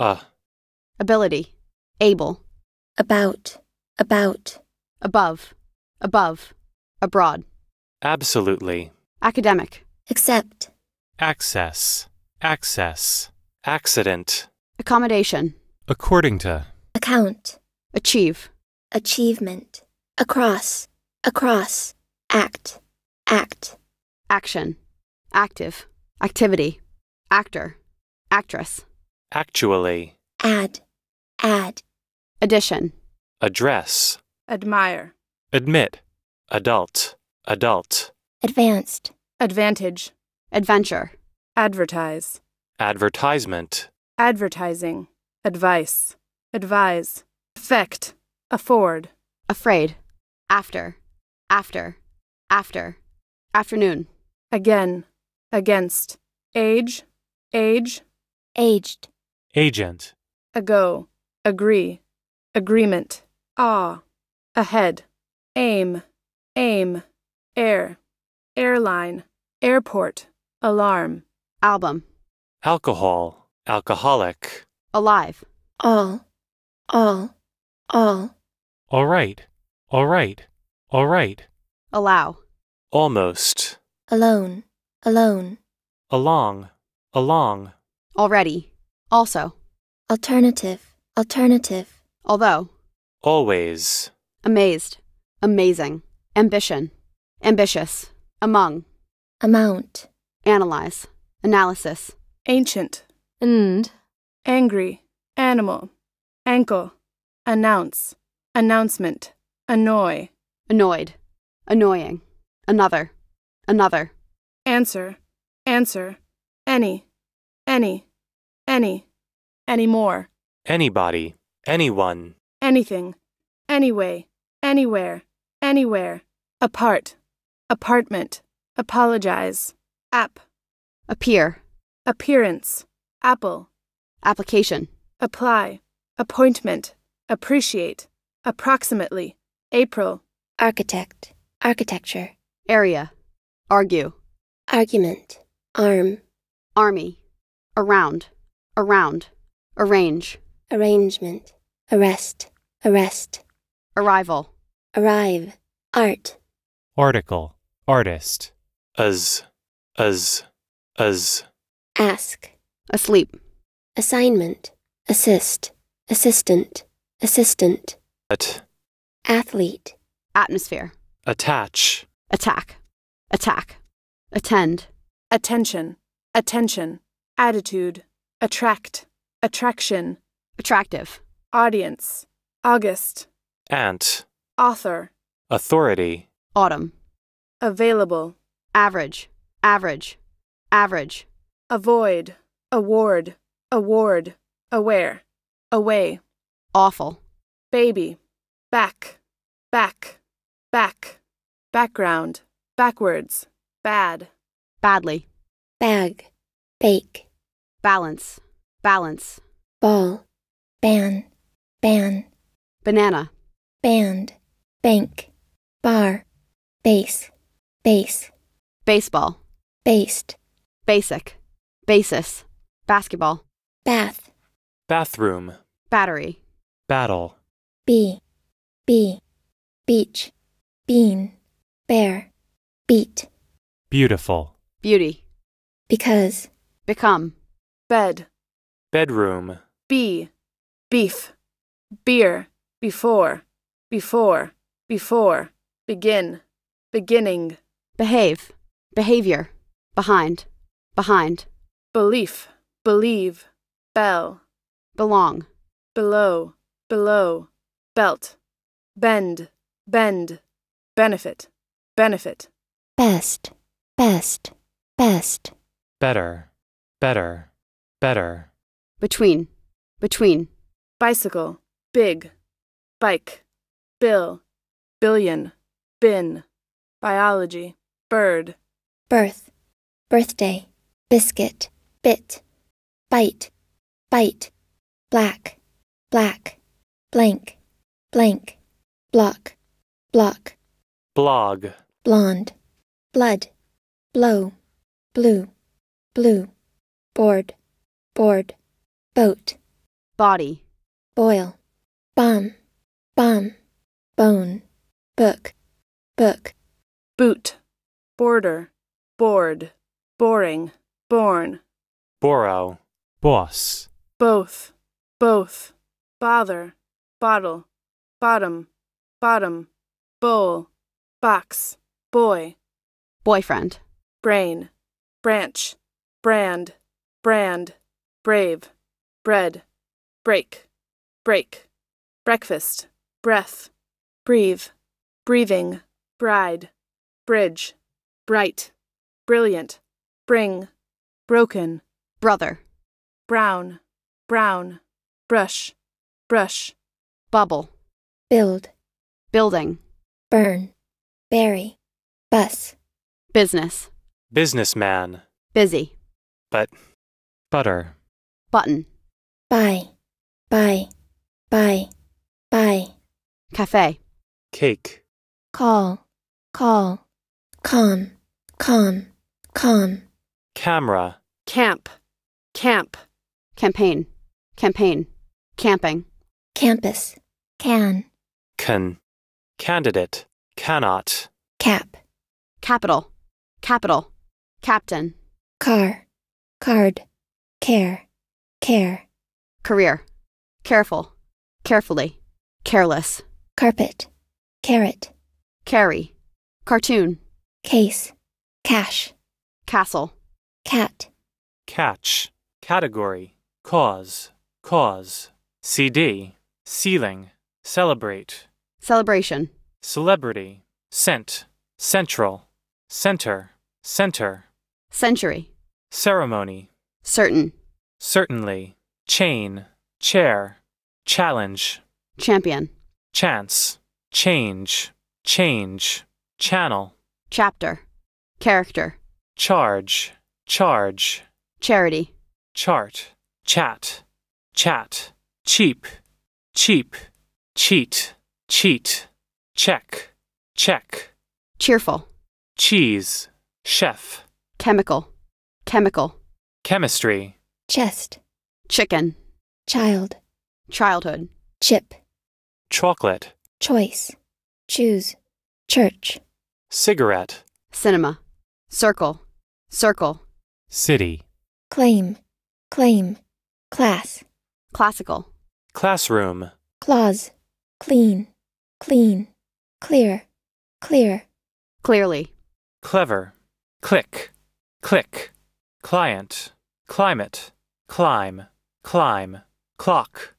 Uh. Ability. Able. About. About. Above. Above. Abroad. Absolutely. Academic. Accept. Access. Access. Accident. Accommodation. According to. Account. Achieve. Achievement. Across. Across. Act. Act. Action. Active. Activity. Actor. Actress. Actually. Add. Add. Addition. Address. Admire. Admit. Adult. Adult. Advanced. Advantage. Adventure. Advertise. Advertisement. Advertising. Advice. Advise. Effect. Afford. Afraid. After. After. After. Afternoon. Again. Against. Age. Age. Aged. Agent. Ago. Agree. Agreement. Ah. Ahead. Aim. Aim. Air. Airline. Airport. Alarm. Album. Alcohol. Alcoholic. Alive. All. All. All. All right. All right. All right. Allow. Almost. Alone. Alone. Along. Along. Already. Also. Alternative. Alternative. Although. Always. Amazed. Amazing. Ambition. Ambitious. Among. Amount. Analyze. Analysis. Ancient. And. Angry. Animal. Ankle. Announce. Announcement. Annoy. Annoyed. Annoying. Another. Another. Answer. Answer. Any. Any. Any. Any more. Anybody. Anyone. Anything. Anyway. Anywhere. Anywhere. Apart. Apartment. Apologize. App. Appear. Appearance. Apple. Application. Apply. Appointment. Appreciate. Approximately. April. Architect. Architecture. Area. Argue. Argument. Arm. Army. Around around, arrange, arrangement, arrest, arrest, arrival, arrive, art, article, artist, as, as, as, ask, asleep, assignment, assist, assistant, assistant, at, athlete, atmosphere, attach, attack, attack, attend, attention, attention, attitude, attract, attraction, attractive, audience, August, ant, author, authority, autumn, available, average, average, average, avoid, award, award, aware, away, awful, baby, back, back, back, background, backwards, bad, badly, bag, bake balance, balance. Ball, ban, ban. Banana. Band, bank, bar, base, base. Baseball. Based. Basic. Basis. Basketball. Bath. Bathroom. Battery. Battle. B, Bee. Beach. Bean. Bear. Beat. Beautiful. Beauty. Because. Become bed, bedroom, B, beef, beer, before, before, before, begin, beginning, behave, behavior, behind, behind, belief, believe, bell, belong, below, below, belt, bend, bend, benefit, benefit, best, best, best, better, better. Better. Between. Between. Bicycle. Big. Bike. Bill. Billion. Bin. Biology. Bird. Birth. Birthday. Biscuit. Bit. Bite. Bite. Black. Black. Blank. Blank. Block. Block. Blog. Blonde. Blood. Blow. Blue. Blue. Board board, boat, body, boil, bomb, bomb, bone, book, book, boot, border, board, boring, born, borrow, boss, both, both, bother, bottle, bottom, bottom, bowl, box, boy, boyfriend, brain, branch, brand, brand brave, bread, break, break, breakfast, breath, breathe, breathing, bride, bridge, bright, brilliant, bring, broken, brother, brown, brown, brush, brush, bubble, build, building, burn, bury, bus, business, businessman, busy, but, butter button. Buy, buy, buy, buy. Cafe. Cake. Call, call, con, con, con. Camera. Camp, camp. Campaign, campaign, camping. Campus, can. Can. Candidate, cannot. Cap. Capital, capital, captain. Car, card, care. Care. Career. Careful. Carefully. Careless. Carpet. Carrot. Carry. Cartoon. Case. Cash. Castle. Cat. Catch. Category. Cause. Cause. CD. Ceiling. Celebrate. Celebration. Celebrity. Cent. Central. Center. Center. Century. Ceremony. Certain certainly, chain, chair, challenge, champion, chance, change, change, channel, chapter, character, charge, charge, charity, chart, chat, chat, cheap, cheap, cheat, cheat, check, check, cheerful, cheese, chef, chemical, chemical, chemistry. Chest. Chicken. Child. Childhood. Chip. Chocolate. Choice. Choose. Church. Cigarette. Cinema. Circle. Circle. City. Claim. Claim. Class. Classical. Classroom. Clause. Clean. Clean. Clear. Clear. Clearly. Clever. Click. Click. Client. Climate climb, climb, clock,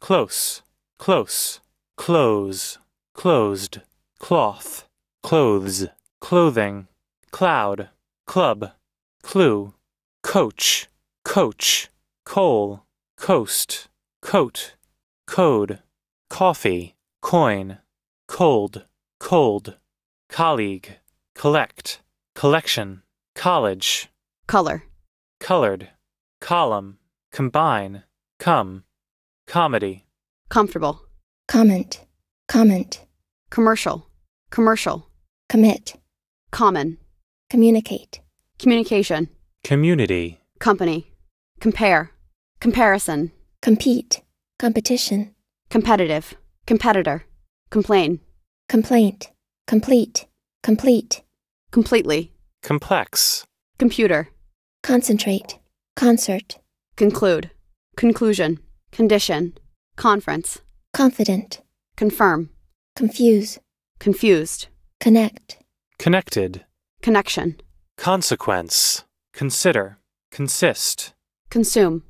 close, close, close, closed, cloth, clothes, clothing, cloud, club, clue, coach, coach, coal, coast, coat, code, coffee, coin, cold, cold, colleague, collect, collection, college, color, colored column, combine, come, comedy, comfortable, comment, comment, commercial, commercial, commit, common, communicate, communication, community, company, compare, comparison, compete, competition, competitive, competitor, complain, complaint, complete, complete, completely, complex, computer, concentrate, Concert. Conclude. Conclusion. Condition. Conference. Confident. Confirm. Confuse. Confused. Connect. Connected. Connection. Consequence. Consider. Consist. Consume.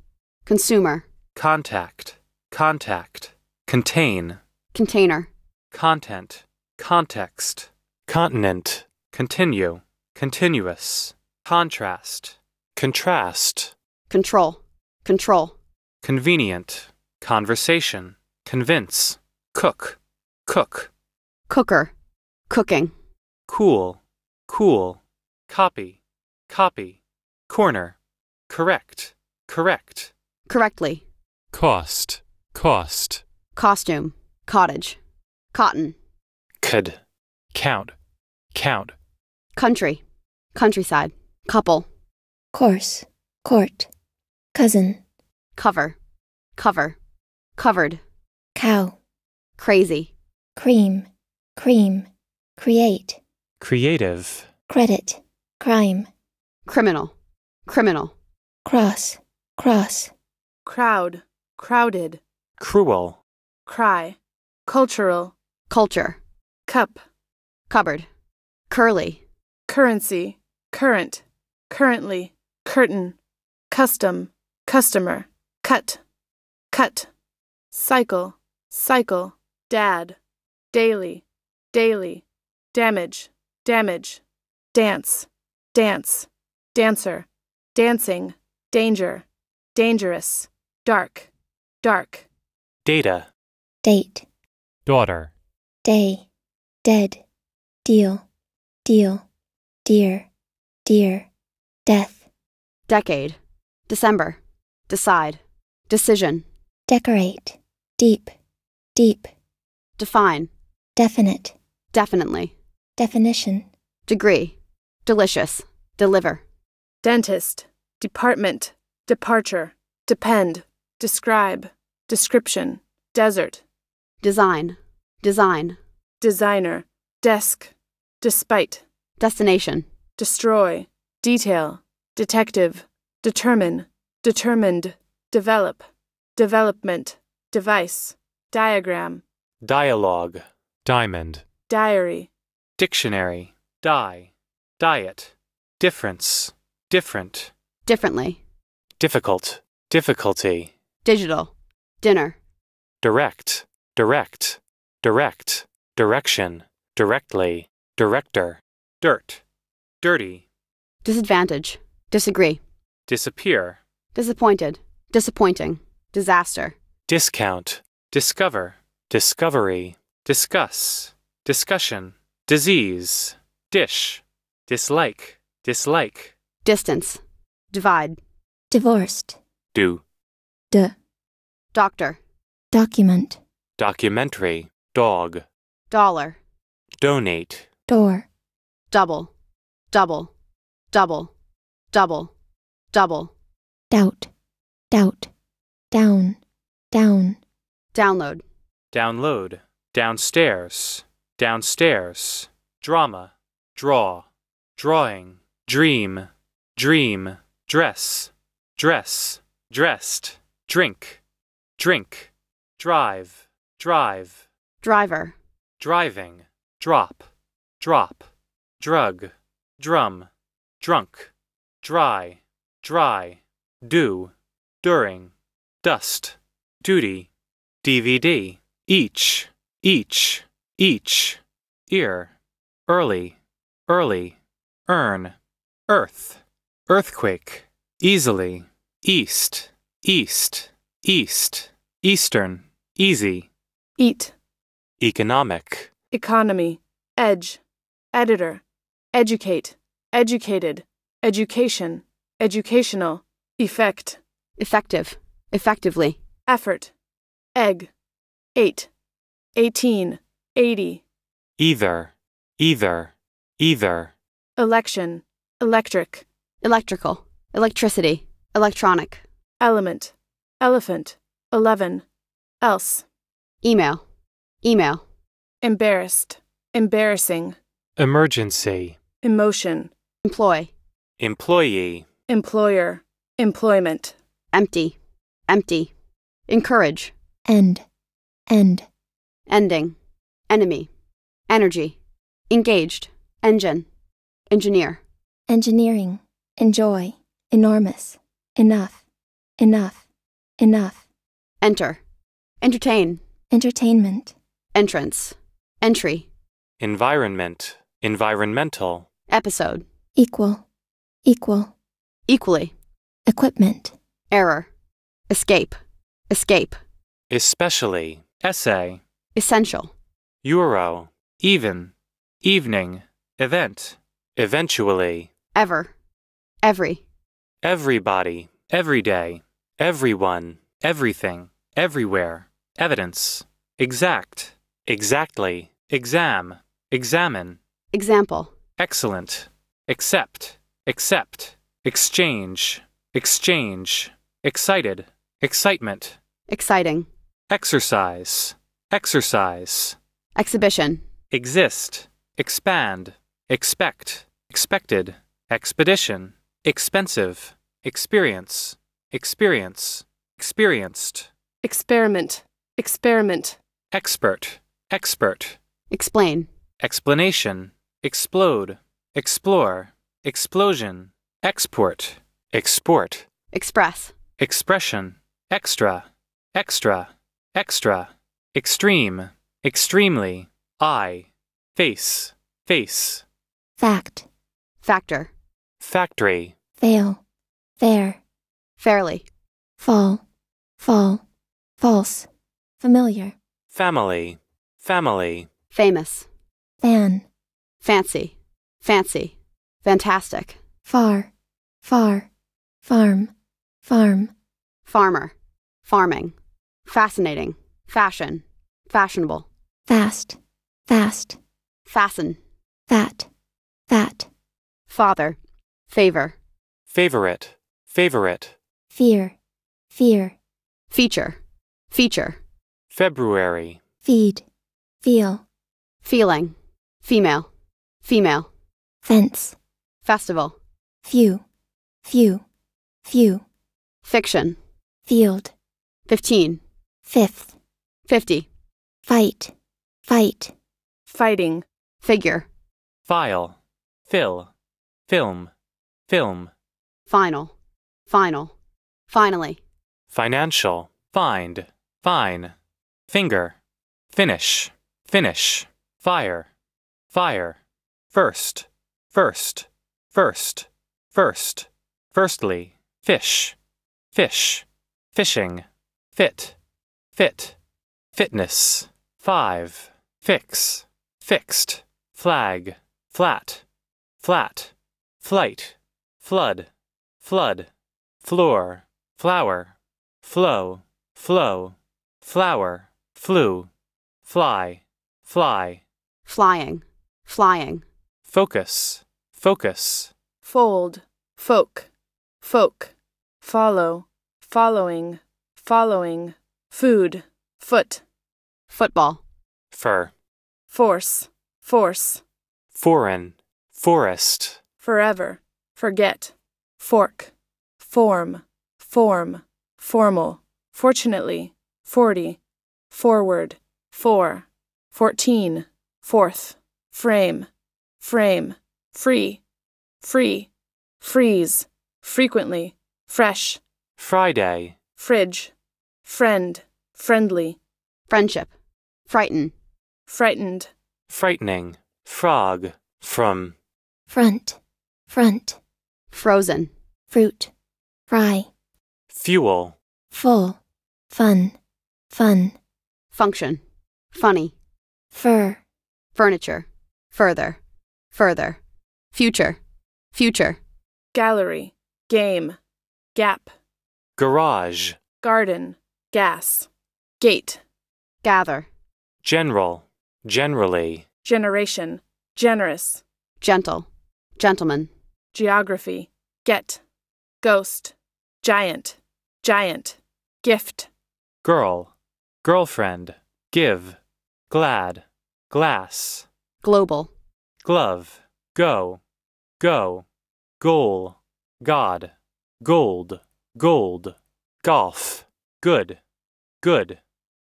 Consumer. Contact. Contact. Contain. Container. Content. Context. Continent. Continue. Continuous. Contrast. Contrast control, control. Convenient, conversation, convince, cook, cook. Cooker, cooking. Cool, cool. Copy, copy. Corner, correct, correct. Correctly. Cost, cost. Costume, cottage, cotton. Could, count, count. Country, countryside, couple. Course, court. Cousin. Cover. Cover. Covered. Cow. Crazy. Cream. Cream. Create. Creative. Credit. Crime. Criminal. Criminal. Cross. Cross. Crowd. Crowded. Cruel. Cry. Cultural. Culture. Cup. Cupboard. Curly. Currency. Current. Currently. Curtain. Custom. Customer. Cut. Cut. Cycle. Cycle. Dad. Daily. Daily. Damage. Damage. Dance. Dance. Dancer. Dancing. Danger. Dangerous. Dark. Dark. Data. Date. Daughter. Day. Dead. Deal. Deal. Dear. Dear. Death. Decade. December. Decide. Decision. Decorate. Deep. Deep. Define. Definite. Definitely. Definition. Degree. Delicious. Deliver. Dentist. Department. Departure. Depend. Describe. Description. Desert. Design. Design. Designer. Desk. Despite. Destination. Destroy. Detail. Detective. Determine determined, develop, development, device, diagram, dialogue, diamond, diary, dictionary, die, diet, difference, different, differently, difficult, difficulty, digital, dinner, direct, direct, direct, direction, directly, director, dirt, dirty, disadvantage, disagree, disappear Disappointed. Disappointing. Disaster. Discount. Discover. Discovery. Discuss. Discussion. Disease. Dish. Dislike. Dislike. Distance. Divide. Divorced. Do. D. Doctor. Document. Documentary. Dog. Dollar. Donate. Door. Double. Double. Double. Double. Double doubt, doubt, down, down. Download. Download. Downstairs. Downstairs. Drama. Draw. Drawing. Dream. Dream. Dress. Dress. Dressed. Drink. Drink. Drive. Drive. Driver. Driving. Drop. Drop. Drug. Drum. Drunk. Dry. Dry do, during, dust, duty, DVD, each, each, each, ear, early, early, earn, earth, earthquake, easily, east, east, east, eastern, easy, eat, economic, economy, edge, editor, educate, educated, education, educational, Effect. Effective. Effectively. Effort. Egg. 8. 18. 80. Either. Either. Either. Election. Electric. Electrical. Electricity. Electronic. Element. Elephant. 11. Else. Email. Email. Embarrassed. Embarrassing. Emergency. Emotion. Employ. Employee. Employer. Employment. Empty. Empty. Encourage. End. End. Ending. Enemy. Energy. Engaged. Engine. Engineer. Engineering. Enjoy. Enormous. Enough. Enough. Enough. Enter. Entertain. Entertainment. Entrance. Entry. Environment. Environmental. Episode. Equal. Equal. Equally. Equipment. Error. Escape. Escape. Especially. Essay. Essential. Euro. Even. Evening. Event. Eventually. Ever. Every. Everybody. Every day. Everyone. Everything. Everywhere. Evidence. Exact. Exactly. Exam. Examine. Example. Excellent. Accept. Accept. Exchange exchange, excited, excitement, exciting, exercise, exercise, exhibition, exist, expand, expect, expected, expedition, expensive, experience, experience, experienced, experiment, experiment, expert, expert, explain, explanation, explode, explore, explosion, export export, express, expression, extra, extra, extra, extreme, extremely, I, face, face, fact, factor, factory, fail, fair, fairly, fall, fall, false, familiar, family, family, famous, fan, fancy, fancy, fantastic, far, far. Farm, farm. Farmer, farming. Fascinating, fashion, fashionable. Fast, fast. Fasten. That, that. Father, favor. Favorite, favorite. Fear, fear. Feature, feature. February. Feed, feel. Feeling, female, female. Fence. Festival. Few, few. Few. Fiction. Field. Fifteen. Fifth. Fifty. Fight. Fight. Fighting. Figure. File. Fill. Film. Film. Final. Final. Finally. Financial. Find. Fine. Finger. Finish. Finish. Fire. Fire. First. First. First. First. Firstly fish, fish, fishing, fit, fit, fitness, five, fix, fixed, flag, flat, flat, flight, flood, flood, floor, flower, flow, flow, flower, flew, fly, fly, flying, flying, focus, focus, fold, folk, folk follow, following, following, food, foot, football, fur, force, force, foreign, forest, forever, forget, fork, form, form, formal, fortunately, forty, forward, four, fourteen, fourth, frame, frame, free, free, freeze, frequently, fresh, Friday, fridge, friend, friendly, friendship, frighten, frightened, frightening, frog, from, front, front, frozen, fruit, fry, fuel, full, fun, fun, function, funny, fur, furniture, further, further, future, future, gallery, game gap, garage, garden, gas, gate, gather, general, generally, generation, generous, gentle, gentleman, geography, get, ghost, giant, giant, gift, girl, girlfriend, give, glad, glass, global, glove, go, go, goal, God gold, gold, golf, good, good,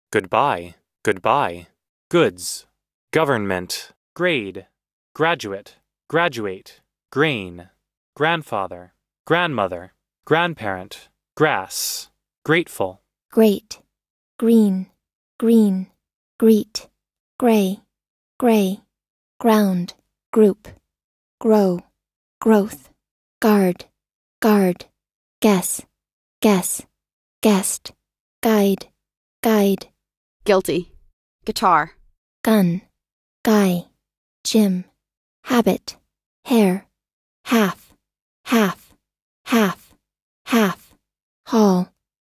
goodbye, goodbye, goods, government, grade, graduate, graduate, grain, grandfather, grandmother, grandparent, grass, grateful, great, green, green, greet, gray, gray, ground, group, grow, growth, guard, guard guess, guess, guest. guide, guide. Guilty. Guitar. Gun, guy, Jim. habit, hair, half, half, half, half, hall.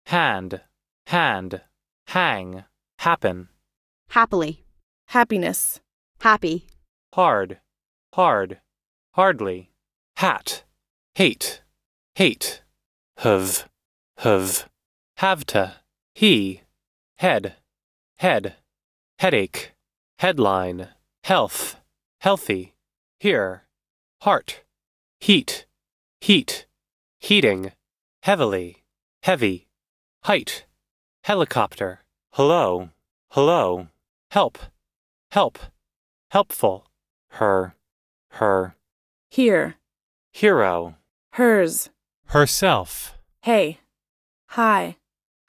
Hand, hand, hang, happen. Happily. Happiness. Happy. Hard, hard, hardly. Hat, hate, hate. Have, have, have to, he, head, head, headache, headline, health, healthy, here, heart, heat, heat, heating, heavily, heavy, height, helicopter, hello, hello, help, help, helpful, her, her, here, hero, hers herself. Hey, hi,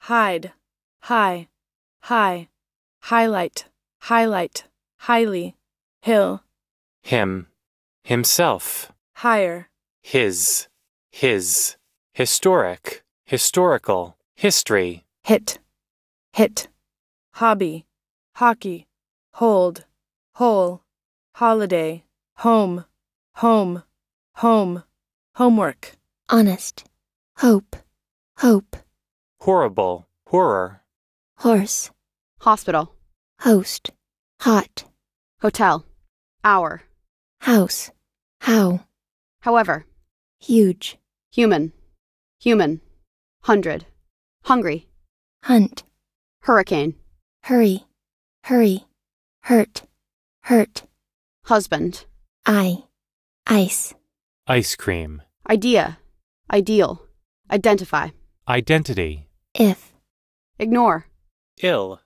hide, high, high, highlight, highlight, highly, hill. Him, himself. Higher. His, his, historic, historical, history. Hit, hit, hobby, hockey, hold, whole, holiday, home, home, home, homework honest, hope, hope, horrible, horror, horse, hospital, host, hot, hotel, hour, house, how, however, huge, human, human, hundred, hungry, hunt, hurricane, hurry, hurry, hurt, hurt, husband, I, ice, ice cream, idea, Ideal. Identify. Identity. If. Ignore. Ill.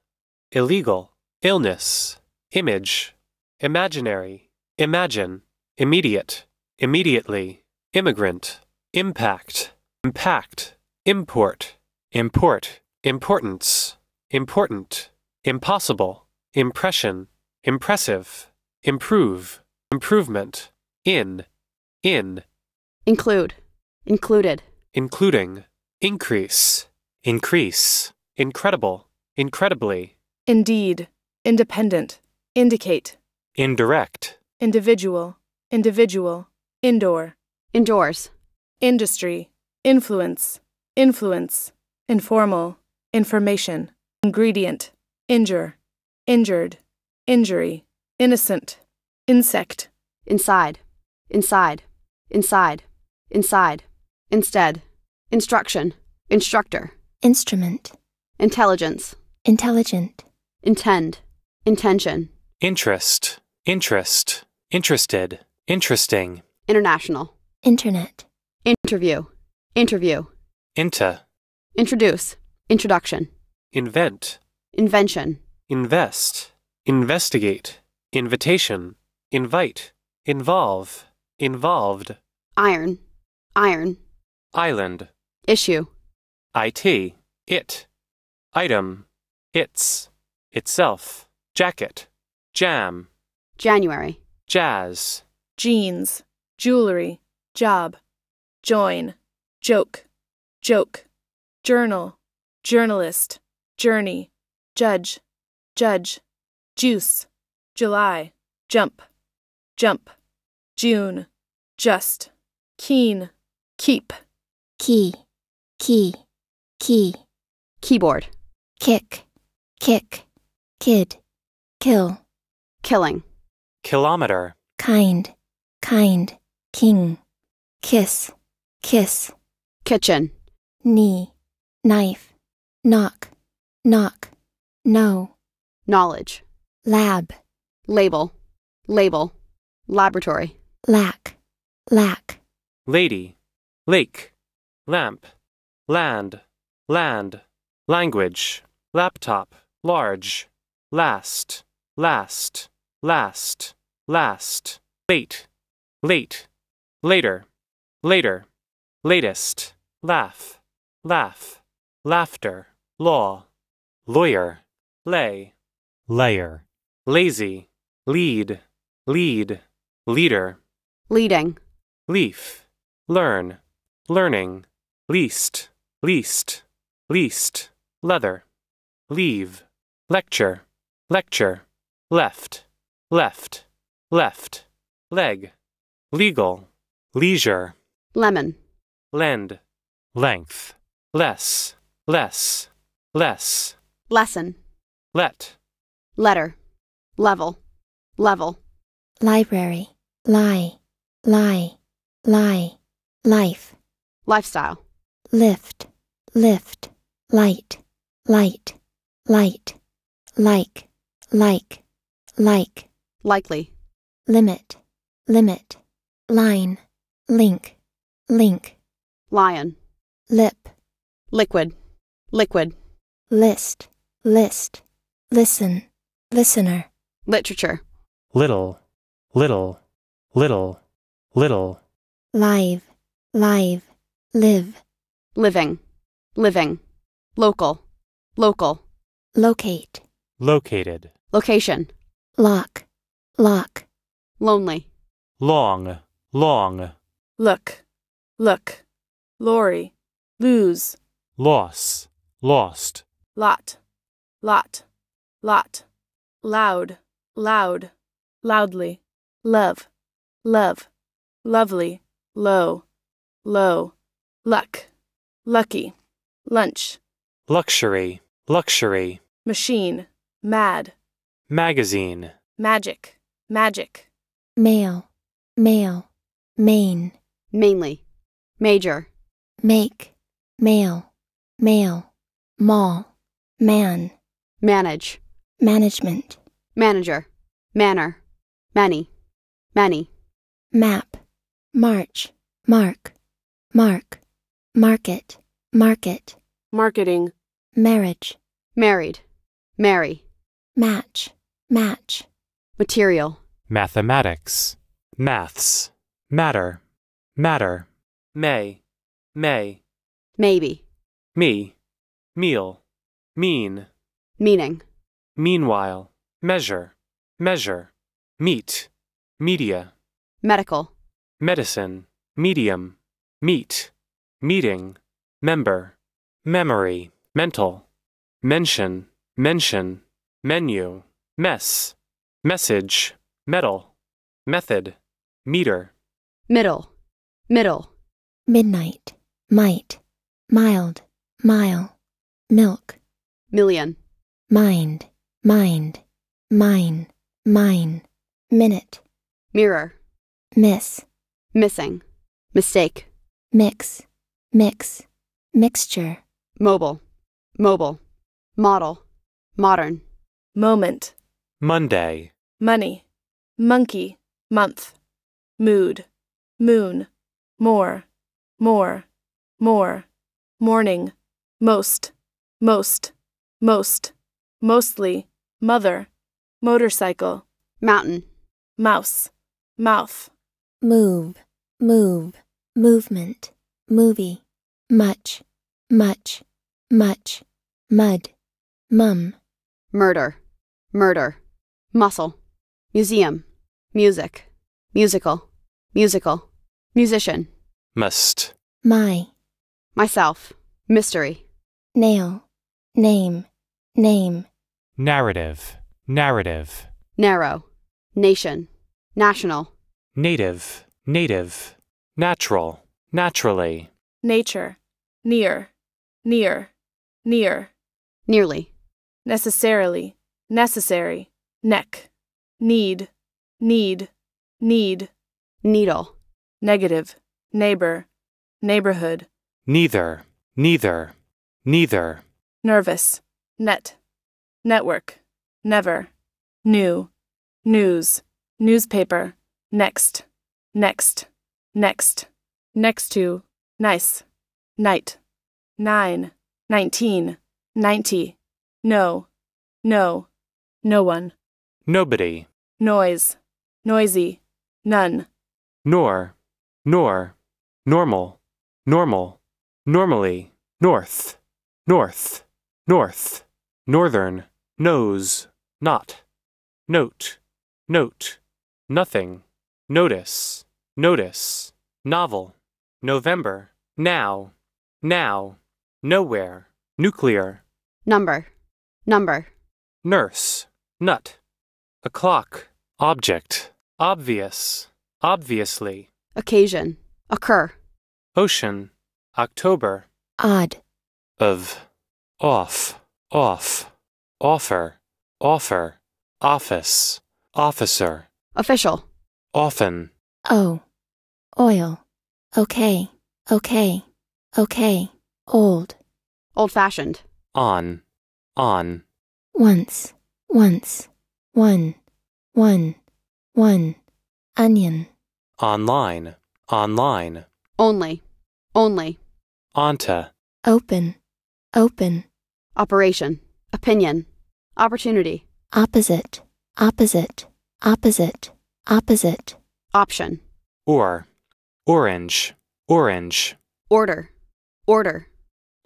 Illegal. Illness. Image. Imaginary. Imagine. Immediate. Immediately. Immigrant. Impact. Impact. Import. Import. Importance. Important. Impossible. Impression. Impressive. Improve. Improvement. In. In. Include. Included. Including. Increase. Increase. Incredible. Incredibly. Indeed. Independent. Indicate. Indirect. Individual. Individual. Indoor. Indoors. Industry. Influence. Influence. Informal. Information. Ingredient. Injure. Injured. Injury. Innocent. Insect. Inside. Inside. Inside. Inside. Instead. Instruction. Instructor. Instrument. Intelligence. Intelligent. Intend. Intention. Interest. Interest. Interested. Interesting. International. Internet. Interview. Interview. Inta. Introduce. Introduction. Invent. Invention. Invest. Investigate. Invitation. Invite. Involve. Involved. Iron. Iron. Island. Issue. IT. It. Item. Its. Itself. Jacket. Jam. January. Jazz. Jeans. Jewelry. Job. Join. Joke. Joke. Journal. Journalist. Journey. Judge. Judge. Juice. July. Jump. Jump. June. Just. Keen. Keep key, key, key. Keyboard. Kick, kick, kid, kill. Killing. Kilometer. Kind, kind, king. Kiss, kiss. Kitchen. Knee, knife. Knock, knock, no. Knowledge. Lab. Label, label. Laboratory. Lack, lack. Lady, lake lamp, land, land, language, laptop, large, last, last, last, last, late, late, later, later, latest, laugh, laugh, laughter, law, lawyer, lay, layer, lazy, lead, lead, leader, leading, leaf, learn, learning least, least, least, leather, leave, lecture, lecture, left, left, left, leg, legal, leisure, lemon, lend, length, less, less, less, lesson, let, letter, level, level, library, lie, lie, lie, life, lifestyle lift, lift, light, light, light, like, like, like. Likely. Limit, limit, line, link, link. Lion. Lip. Liquid, liquid. List, list, listen, listener. Literature. Little, little, little, little. Live, live, live living, living, local, local, locate, located, location, lock, lock, lonely, long, long, look, look, lorry, lose, loss, lost, lot, lot, lot, loud, loud, loudly, love, love, lovely, low, low, luck. Lucky. Lunch. Luxury. Luxury. Machine. Mad. Magazine. Magic. Magic. mail, mail, Main. Mainly. Major. Make. Male. Male. Mall. Man. Manage. Management. Manager. Manner. Many. Many. Map. March. Mark. Mark. Market, market. Marketing. Marriage. Married. Marry. Match, match. Material. Mathematics. Maths. Matter. Matter. May. May. Maybe. Me. Meal. Mean. Meaning. Meanwhile. Measure. Measure. Meet. Media. Medical. Medicine. Medium. Meat meeting, member, memory, mental, mention, mention, menu, mess, message, metal, method, meter, middle, middle, midnight, might, mild, mile, milk, million, mind, mind, mine, mine, minute, mirror, miss, missing, mistake, mix. Mix. Mixture. Mobile. Mobile. Model. Modern. Moment. Monday. Money. Monkey. Month. Mood. Moon. More. More. More. Morning. Most. Most. Most. Mostly. Mother. Motorcycle. Mountain. Mouse. Mouth. Move. Move. Movement movie, much, much, much, mud, mum. Murder, murder, muscle, museum, music, musical, musical, musician. Must. My. Myself, mystery. Nail, name, name. Narrative, narrative. Narrow, nation, national. Native, native, natural. Naturally. Nature. Near. Near. Near. Nearly. Necessarily. Necessary. Neck. Need. Need. Need. Needle. Negative. Neighbor. Neighborhood. Neither. Neither. Neither. Nervous. Net. Network. Never. New. News. Newspaper. Next. Next. Next next to, nice, night, nine, nineteen, ninety, no, no, no one, nobody, noise, noisy, none, nor, nor, normal, normal, normally, north, north, north, northern, nose, not, note, note, nothing, notice, notice, novel. November. Now. Now. Nowhere. Nuclear. Number. Number. Nurse. Nut. O'clock. Object. Obvious. Obviously. Occasion. Occur. Ocean. October. Odd. Of. Off. Off. Offer. Offer. Office. Officer. Official. Often. Oh. Oil. Okay, okay, okay, old. Old fashioned. On, on. Once, once, one, one, one, onion. Online, online. Only, only. Onta. Open, open. Operation, opinion, opportunity. Opposite, opposite, opposite, opposite. Option. Or. Orange, orange. Order, order.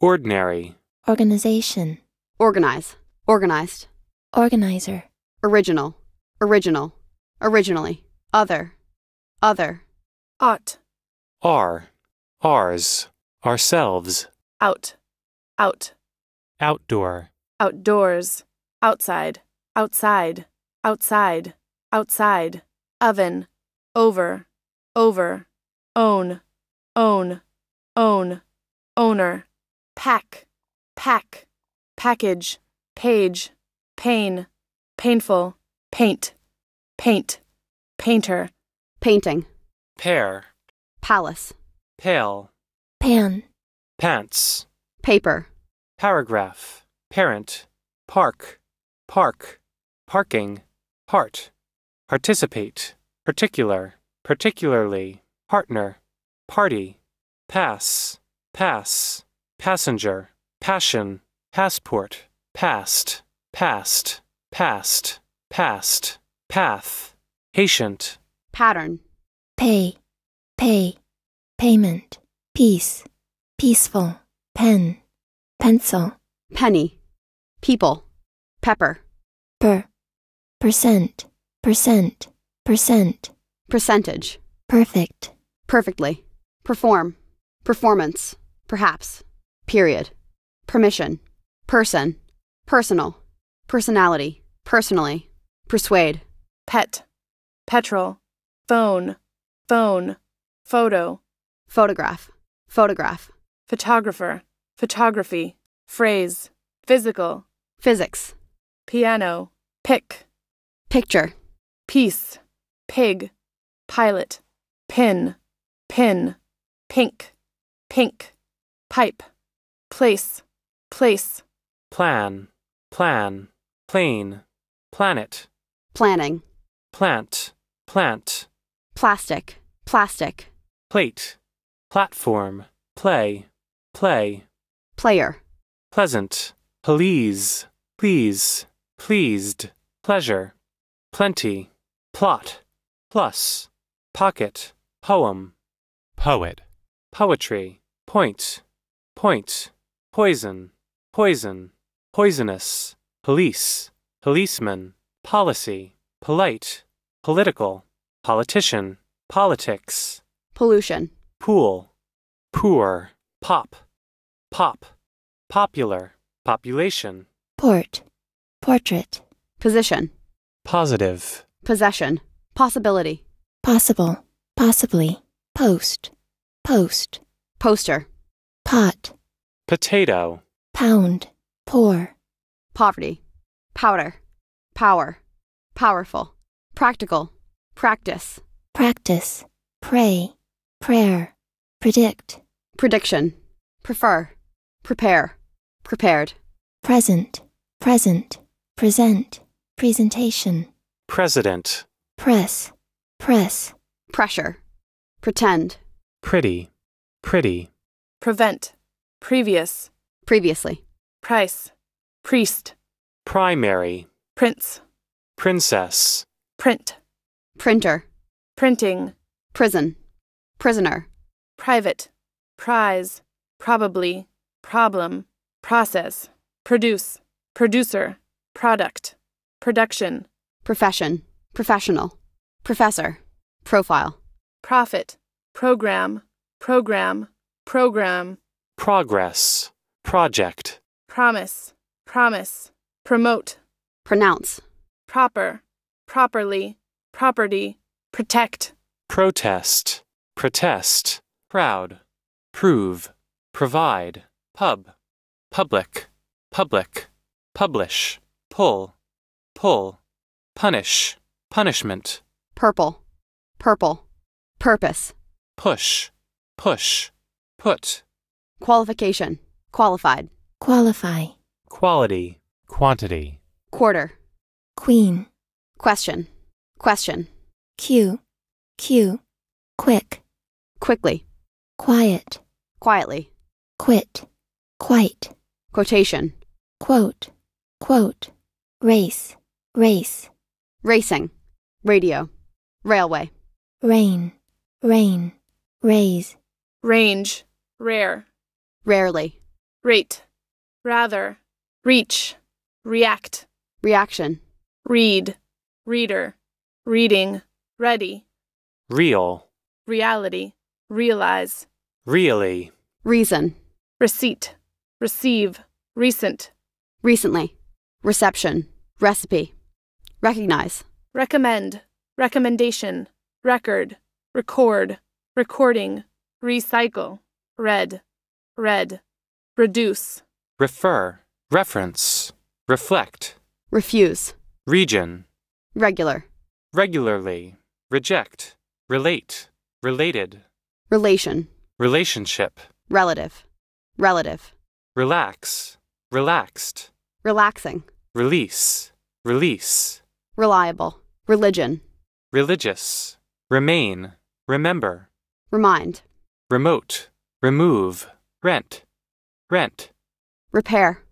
Ordinary. Organization. Organize, organized. Organizer. Original, original. Originally. Other, other. Ought. Are, ours, ourselves. Out, out. Outdoor. Outdoors, outside, outside, outside, outside. Oven, over, over own, own, own, owner, pack, pack, package, page, pain, painful, paint, paint, painter, painting, Pair. palace, pale, pan, pants, paper, paragraph, parent, park, park, parking, part, participate, particular, particularly partner, party, pass, pass, passenger, passion, passport, past, past, past, past, path, patient, pattern, pay, pay, payment, peace, peaceful, pen, pencil, penny, people, pepper, per, percent, percent, percent, percentage, perfect, Perfectly. Perform. Performance. Perhaps. Period. Permission. Person. Personal. Personality. Personally. Persuade. Pet. Petrol. Phone. Phone. Photo. Photograph. Photograph. Photographer. Photography. Phrase. Physical. Physics. Piano. Pick. Picture. Piece. Pig. Pilot. Pin pin, pink, pink, pipe, place, place, plan, plan, plane, planet, planning, plant, plant, plastic, plastic, plate, platform, play, play, player, pleasant, please, please, pleased, pleasure, plenty, plot, plus, pocket, poem. Poet. Poetry. Point. Points. Poison. Poison. Poisonous. Police. Policeman. Policy. Polite. Political. Politician. Politics. Pollution. Pool. Poor. Pop. Pop. Popular. Population. Port. Portrait. Position. Positive. Possession. Possibility. Possible. Possibly. Post. Post. Poster. Pot. Potato. Pound. Poor. Poverty. Powder. Power. Powerful. Practical. Practice. Practice. Pray. Prayer. Predict. Prediction. Prefer. Prepare. Prepared. Present. Present. Present. Presentation. President. Press. Press. Pressure. Pretend. Pretty. Pretty. Prevent. Previous. Previously. Price. Priest. Primary. Prince. Princess. Print. Printer. Printing. Prison. Prisoner. Private. Prize. Probably. Problem. Process. Produce. Producer. Product. Production. Profession. Professional. Professor. Profile profit, program, program, program, progress, project, promise, promise, promote, pronounce, proper, properly, property, protect, protest, protest, proud, prove, provide, pub, public, public, publish, pull, pull, punish, punishment, purple, purple. Purpose. Push. Push. Put. Qualification. Qualified. Qualify. Quality. Quantity. Quarter. Queen. Question. Question. Q. Q. Quick. Quickly. Quiet. Quietly. Quit. Quite. Quotation. Quote. Quote. Race. Race. Racing. Radio. Railway. Rain. Rain. Raise. Range. Rare. Rarely. Rate. Rather. Reach. React. Reaction. Read. Reader. Reading. Ready. Real. Reality. Realize. Really. Reason. Receipt. Receive. Recent. Recently. Reception. Recipe. Recognize. Recommend. Recommendation. Record record, recording, recycle, red, red, reduce, refer, reference, reflect, refuse, region, regular, regularly, reject, relate, related, relation, relationship, relative, relative, relax, relaxed, relaxing, release, release, reliable, religion, religious, remain, Remember. Remind. Remote. Remove. Rent. Rent. Repair.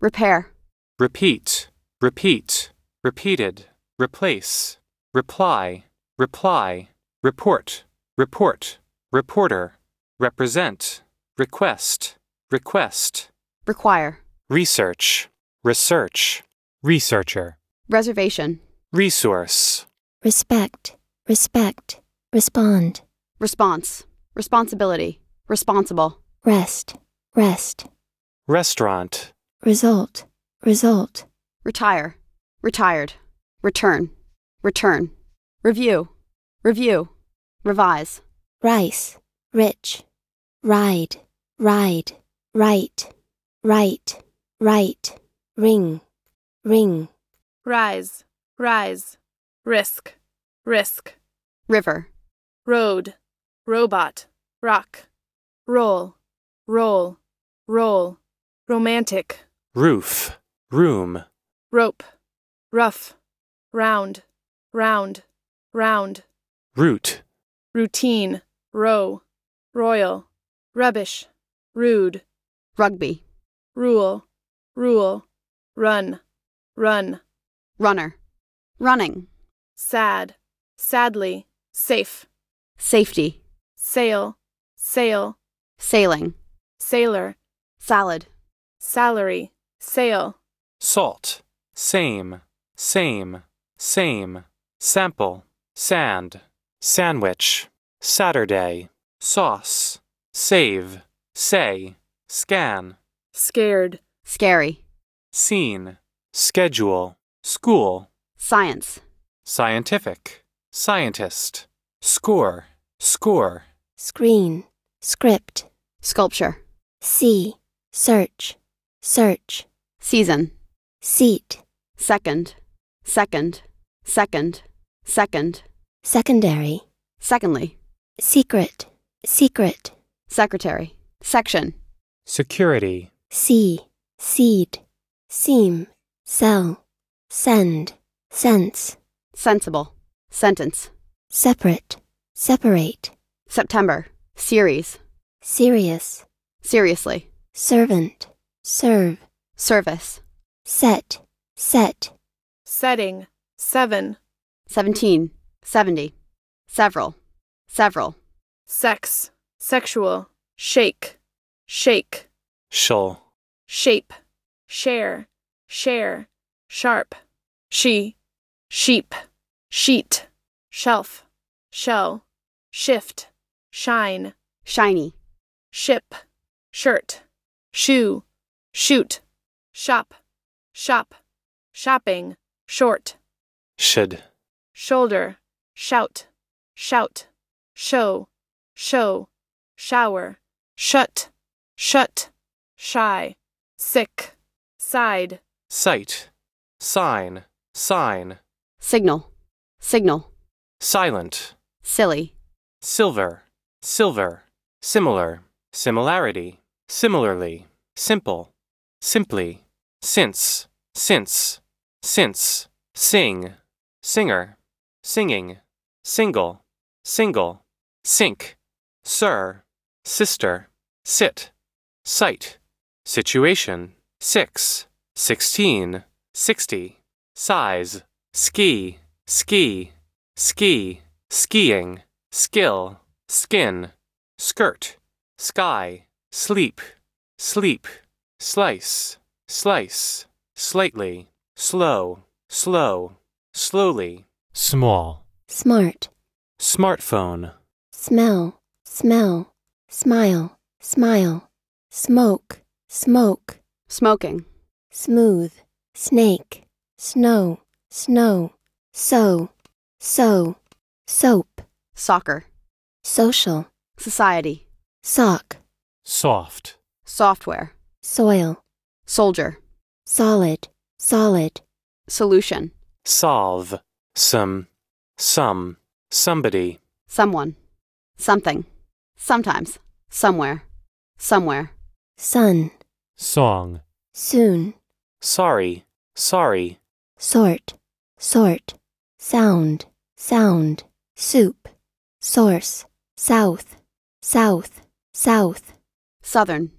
Repair. Repeat. Repeat. Repeated. Replace. Reply. Reply. Report. Report. Reporter. Represent. Request. Request. Require. Research. Research. Researcher. Reservation. Resource. Respect. Respect. Respond. Response. Responsibility. Responsible. Rest. Rest. Restaurant. Result. Result. Retire. Retired. Return. Return. Review. Review. Revise. Rice. Rich. Ride. Ride. Right. Right. Right. Ring. Ring. Rise. Rise. Risk. Risk. River road, robot, rock, roll, roll, roll, romantic, roof, room, rope, rough, round, round, round, root, routine, row, royal, rubbish, rude, rugby, rule, rule, run, run, runner, running, sad, sadly, safe Safety. Sail. Sail. Sailing. Sailor. Salad. Salary. Sail. Salt. Same. Same. Same. Sample. Sand. Sandwich. Saturday. Sauce. Save. Say. Scan. Scared. Scary. Scene. Schedule. School. Science. Scientific. Scientist. Score. Score. Screen. Script. Sculpture. See. Search. Search. Season. Seat. Second. Second. Second. Second. Secondary. Secondly. Secret. Secret. Secretary. Section. Security. See. Seed. Seam. Sell. Send. Sense. Sensible. Sentence. Separate. Separate. September. Series. Serious. Seriously. Servant. Serve. Service. Set. Set. Setting. Seven. Seventeen. Seventy. Several. Several. Sex. Sexual. Shake. Shake. Shoal. Shape. Share. Share. Sharp. She. Sheep. Sheet. Shelf. Shell shift, shine, shiny, ship, shirt, shoe, shoot, shop, shop, shopping, short, shed, shoulder, shout, shout, show, show, shower, shut, shut, shy, sick, side, sight, sign, sign, signal, signal, silent, silly silver, silver, similar, similarity, similarly, simple, simply, since, since, since, sing, singer, singing, single, single, sink, sir, sister, sit, sight, situation, six, sixteen, sixty, size, ski, ski, ski, skiing skill, skin, skirt, sky, sleep, sleep, slice, slice, slightly, slow, slow, slowly, small, smart, smartphone, smell, smell, smile, smile, smoke, smoke, smoking, smooth, snake, snow, snow, so, so, soap. Soccer. Social. Society. Sock. Soft. Software. Soil. Soldier. Solid. Solid. Solution. Solve. Some. Some. Somebody. Someone. Something. Sometimes. Somewhere. Somewhere. Sun. Song. Soon. Sorry. Sorry. Sort. Sort. Sound. Sound. Soup. Source South, South, South. Southern.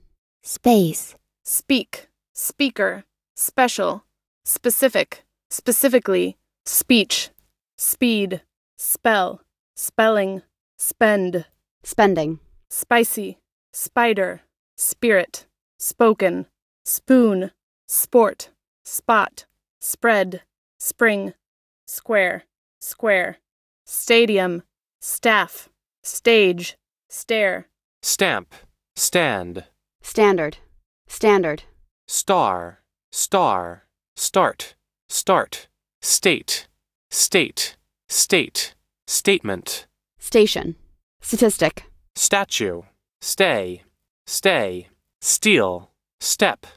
Space. Speak, speaker, special, specific, specifically, speech, speed, spell, spelling, spend. Spending. Spicy, spider, spirit, spoken, spoon, sport, spot, spread, spring, square, square, stadium staff, stage, stare, stamp, stand, standard, standard, star, star, start, start, state, state, state, statement, station, statistic, statue, stay, stay, steal, step,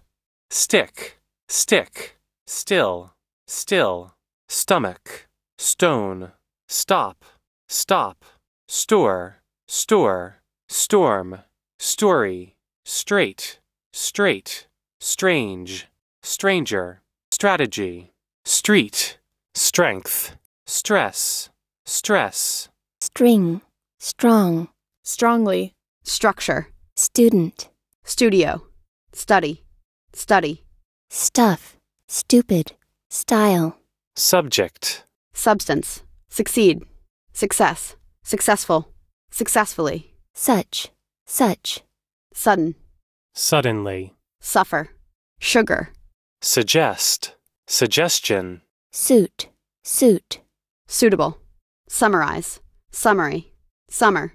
stick, stick, still, still, stomach, stone, stop stop, store, store, storm, story, straight, straight, strange, stranger, strategy, street, strength, stress, stress, string, strong, strongly, structure, student, studio, study, study, stuff, stupid, style, subject, substance, succeed. Success. Successful. Successfully. Such. Such. Sudden. Suddenly. Suffer. Sugar. Suggest. Suggestion. Suit. Suit. Suitable. Summarize. Summary. Summer.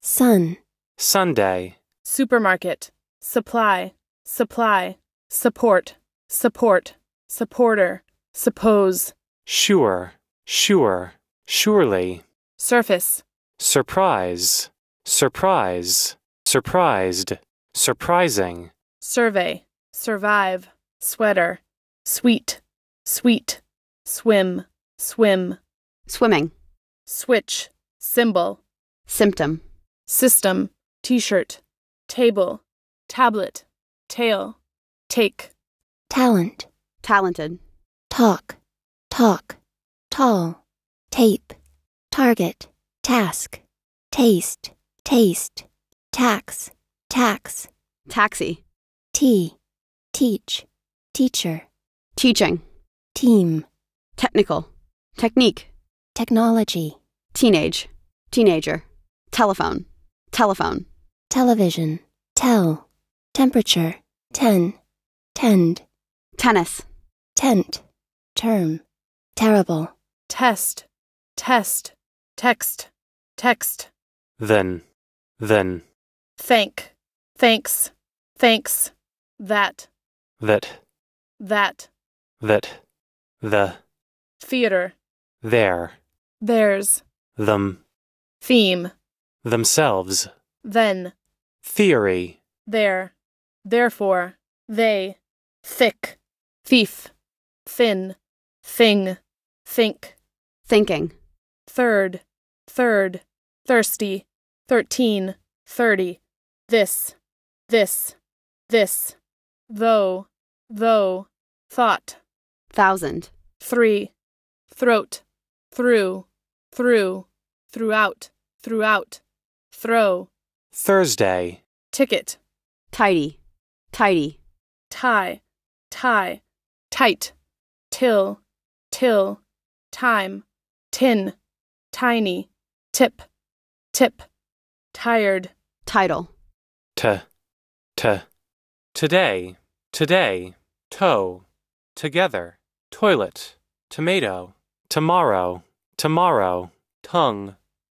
Sun. Sunday. Supermarket. Supply. Supply. Support. Support. Supporter. Suppose. Sure. Sure. Surely. Surface. Surprise. Surprise. Surprised. Surprising. Survey. Survive. Sweater. Sweet. Sweet. Swim. Swim. Swimming. Switch. Symbol. Symptom. System. T shirt. Table. Tablet. Tail. Take. Talent. Talented. Talk. Talk. Tall. Tape target, task, taste, taste, tax, tax, taxi, tea, teach, teacher, teaching, team, technical, technique, technology, teenage, teenager, telephone, telephone, television, tell, temperature, ten, tend, tennis, tent, term, terrible, test, test text, text. Then, then. Thank, thanks, thanks. That, that, that, that, the. Theater. There. Theirs. Them. Theme. Themselves. Then. Theory. There. Therefore. They. Thick. Thief. Thin. Thing. Think. Thinking. Third third, thirsty, thirteen, thirty, this, this, this, though, though, thought, thousand, three, throat, through, through, throughout, throughout, throw, Thursday, ticket, tidy, tidy, tie, tie, tight, till, till, time, tin, tiny, Tip, tip, tired. Title. T, t. Today, today, toe, together, toilet, tomato, tomorrow, tomorrow, tongue,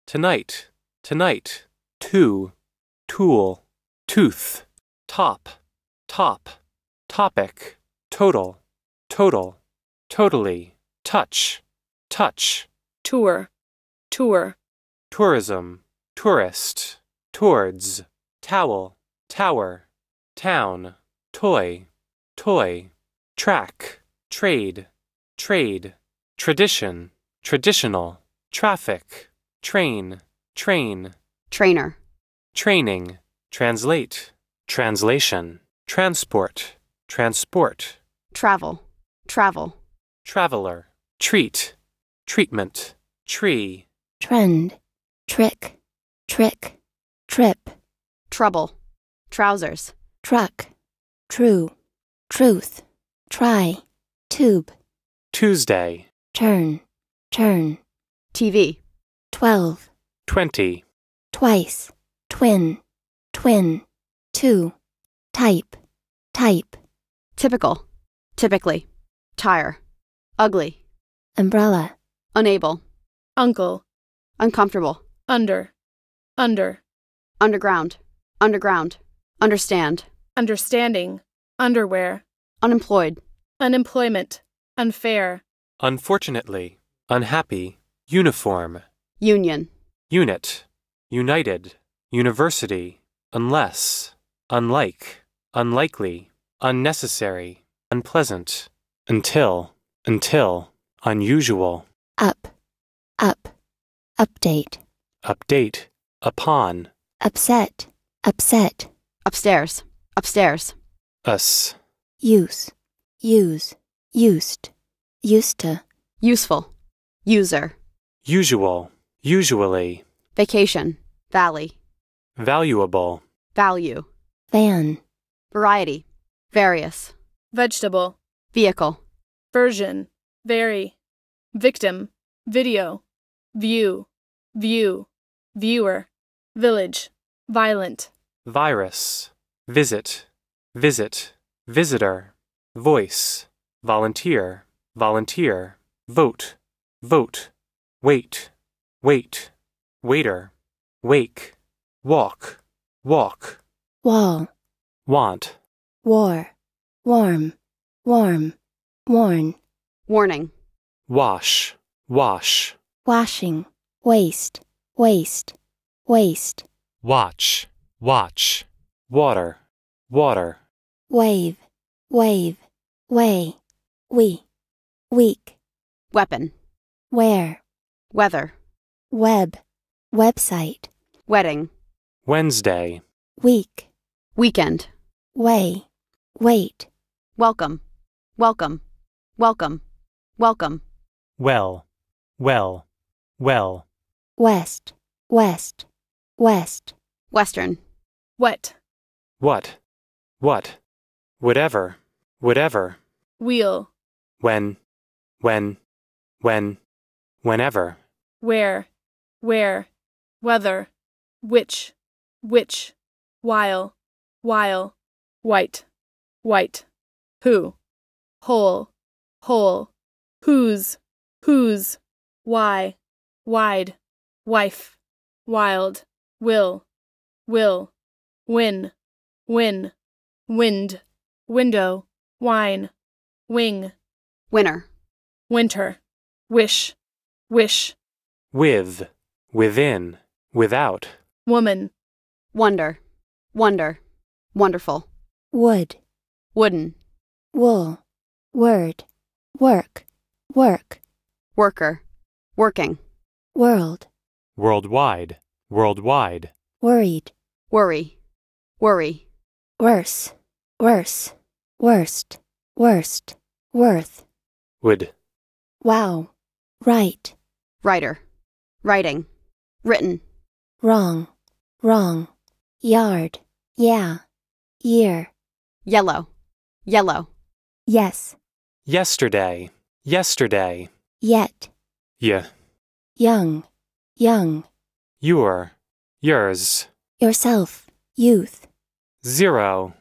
tonight, tonight, two, tool, tooth, top, top, topic, total, total, totally, touch, touch, tour, tour tourism, tourist, towards, towel, tower, town, toy, toy, track, trade, trade, tradition, traditional, traffic, train, train, trainer, training, translate, translation, transport, transport, travel, travel, traveler, treat, treatment, tree, trend trick, trick, trip, trouble, trousers, truck, true, truth, try, tube, Tuesday, turn, turn, TV, twelve, twenty, twice, twin, twin, two, type, type, typical, typically, tire, ugly, umbrella, unable, uncle, uncomfortable. Under. Under. Underground. Underground. Understand. Understanding. Underwear. Unemployed. Unemployment. Unfair. Unfortunately. Unhappy. Uniform. Union. Unit. United. University. Unless. Unlike. Unlikely. Unnecessary. Unpleasant. Until. Until. Unusual. Up. Up. Update update, upon. Upset, upset. Upstairs, upstairs. Us. Use, use, used, used to. Useful, user. Usual, usually. Vacation, valley. Valuable, value. Van. Variety, various. Vegetable. Vehicle. Version, vary. Victim, video. View, view viewer, village, violent, virus, visit, visit, visitor, voice, volunteer, volunteer, vote, vote, wait, wait, waiter, wake, walk, walk, wall, want, war, warm, warm, warn, warning, wash, wash, washing, waste, waste, waste. Watch, watch. Water, water. Wave, wave, way. We, weak. Weapon. Where, weather. Web, website. Wedding. Wednesday. Week. Weekend. Way, wait. Welcome, welcome, welcome, welcome. Well, well, well. West, west, west. Western. What? What? What? Whatever. Whatever. Wheel. When. When. When. Whenever. Where. Where. weather, Which. Which. While. While. White. White. Who. Whole. Whole. Whose. Whose. Why. Wide wife, wild, will, will, win, win, wind, window, wine, wing, winner, winter, wish, wish, with, within, without, woman, wonder, wonder, wonderful, wood, wooden, wool, word, work, work, worker, working, world worldwide, worldwide. Worried, worry, worry. Worse, worse, worst, worst, worth. Would. Wow. Right. Writer. Writing. Written. Wrong. Wrong. Yard. Yeah. Year. Yellow. Yellow. Yes. Yesterday. Yesterday. Yet. Yeah. Young young. Your, yours. Yourself, youth. Zero.